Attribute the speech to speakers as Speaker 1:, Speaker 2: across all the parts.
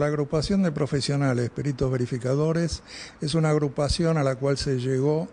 Speaker 1: La agrupación de profesionales, peritos verificadores, es una agrupación a la cual se llegó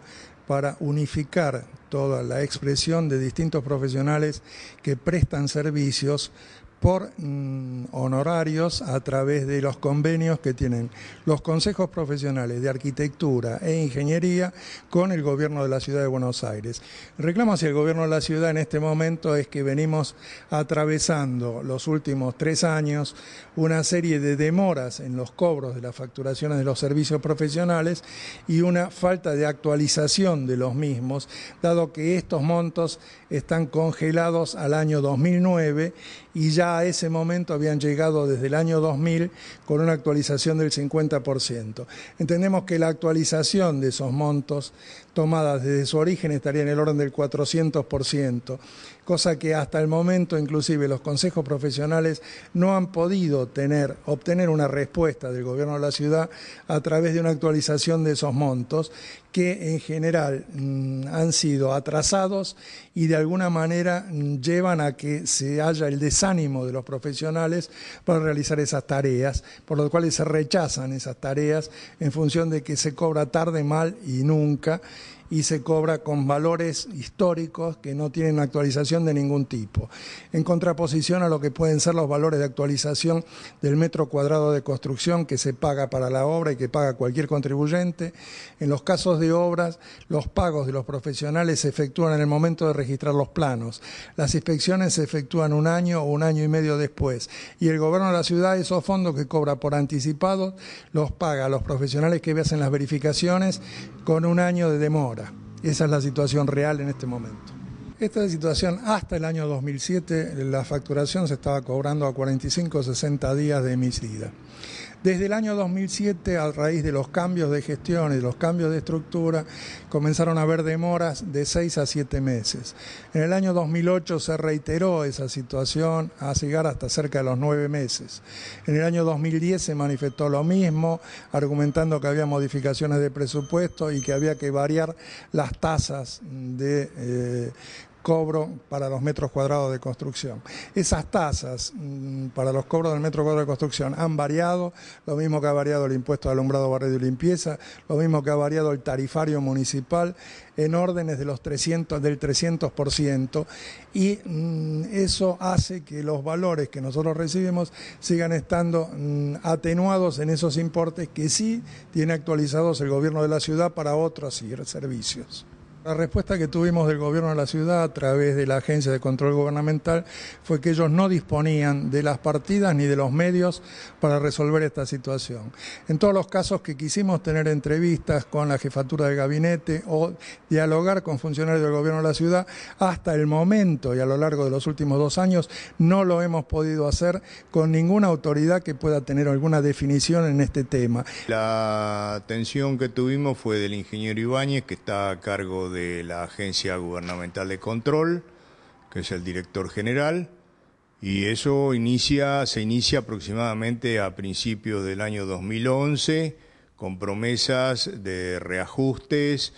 Speaker 1: para unificar toda la expresión de distintos profesionales que prestan servicios por mm, honorarios a través de los convenios que tienen los consejos profesionales de arquitectura e ingeniería con el gobierno de la ciudad de Buenos Aires. Reclamo hacia el gobierno de la ciudad en este momento es que venimos atravesando los últimos tres años una serie de demoras en los cobros de las facturaciones de los servicios profesionales y una falta de actualización de los mismos, dado que estos montos están congelados al año 2009 y ya a ese momento habían llegado desde el año 2000 con una actualización del 50%. Entendemos que la actualización de esos montos tomadas desde su origen estaría en el orden del 400% cosa que hasta el momento inclusive los consejos profesionales no han podido tener, obtener una respuesta del gobierno de la ciudad a través de una actualización de esos montos que en general mm, han sido atrasados y de alguna manera mm, llevan a que se haya el desánimo de los profesionales para realizar esas tareas, por lo cual se rechazan esas tareas en función de que se cobra tarde, mal y nunca y se cobra con valores históricos que no tienen actualización de ningún tipo, en contraposición a lo que pueden ser los valores de actualización del metro cuadrado de construcción que se paga para la obra y que paga cualquier contribuyente. En los casos de obras, los pagos de los profesionales se efectúan en el momento de registrar los planos. Las inspecciones se efectúan un año o un año y medio después. Y el gobierno de la ciudad, esos fondos que cobra por anticipado, los paga a los profesionales que hacen las verificaciones con un año de demora. Esa es la situación real en este momento. Esta situación hasta el año 2007, la facturación se estaba cobrando a 45 o 60 días de emitida. Desde el año 2007, a raíz de los cambios de gestión y de los cambios de estructura, comenzaron a haber demoras de 6 a 7 meses. En el año 2008 se reiteró esa situación a llegar hasta cerca de los 9 meses. En el año 2010 se manifestó lo mismo, argumentando que había modificaciones de presupuesto y que había que variar las tasas de eh, cobro para los metros cuadrados de construcción. Esas tasas mm, para los cobros del metro cuadrado de construcción han variado, lo mismo que ha variado el impuesto de alumbrado, barrio y limpieza, lo mismo que ha variado el tarifario municipal en órdenes de los 300, del 300%, y mm, eso hace que los valores que nosotros recibimos sigan estando mm, atenuados en esos importes que sí tiene actualizados el gobierno de la ciudad para otros servicios. La respuesta que tuvimos del gobierno de la ciudad a través de la Agencia de Control Gubernamental fue que ellos no disponían de las partidas ni de los medios para resolver esta situación. En todos los casos que quisimos tener entrevistas con la jefatura del gabinete o dialogar con funcionarios del gobierno de la ciudad, hasta el momento y a lo largo de los últimos dos años no lo hemos podido hacer con ninguna autoridad que pueda tener alguna definición en este tema.
Speaker 2: La atención que tuvimos fue del ingeniero Ibáñez, que está a cargo de de la Agencia Gubernamental de Control, que es el director general, y eso inicia, se inicia aproximadamente a principios del año 2011 con promesas de reajustes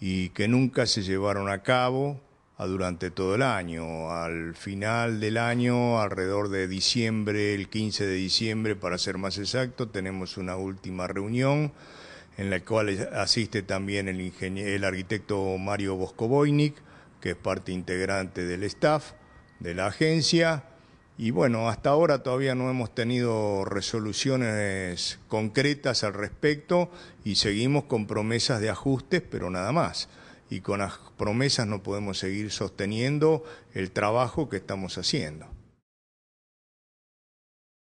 Speaker 2: y que nunca se llevaron a cabo durante todo el año. Al final del año, alrededor de diciembre, el 15 de diciembre para ser más exacto, tenemos una última reunión en la cual asiste también el, el arquitecto Mario Boscovoynik, que es parte integrante del staff de la agencia. Y bueno, hasta ahora todavía no hemos tenido resoluciones concretas al respecto y seguimos con promesas de ajustes, pero nada más. Y con las promesas no podemos seguir sosteniendo el trabajo que estamos haciendo.